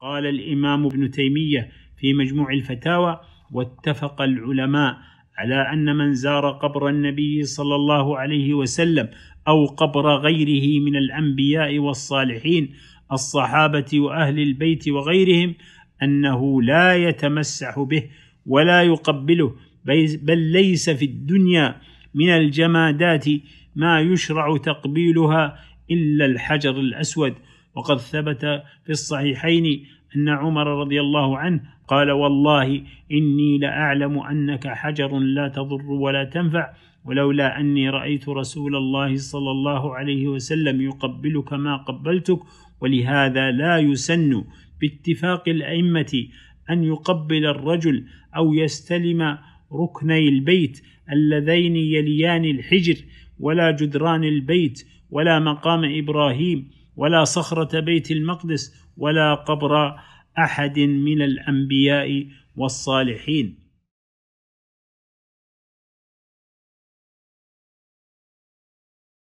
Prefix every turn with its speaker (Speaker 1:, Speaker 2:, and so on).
Speaker 1: قال الإمام ابن تيمية في مجموع الفتاوى واتفق
Speaker 2: العلماء على أن من زار قبر النبي صلى الله عليه وسلم أو قبر غيره من الأنبياء والصالحين الصحابة وأهل البيت وغيرهم أنه لا يتمسح به ولا يقبله بل ليس في الدنيا من الجمادات ما يشرع تقبيلها إلا الحجر الأسود وقد ثبت في الصحيحين أن عمر رضي الله عنه قال والله إني لأعلم أنك حجر لا تضر ولا تنفع ولولا أني رأيت رسول الله صلى الله عليه وسلم يقبلك ما قبلتك ولهذا لا يسن باتفاق الأئمة أن يقبل الرجل أو يستلم ركني البيت اللذين يليان الحجر ولا جدران البيت ولا مقام إبراهيم ولا صخرة بيت المقدس ولا
Speaker 1: قبر أحد من الأنبياء والصالحين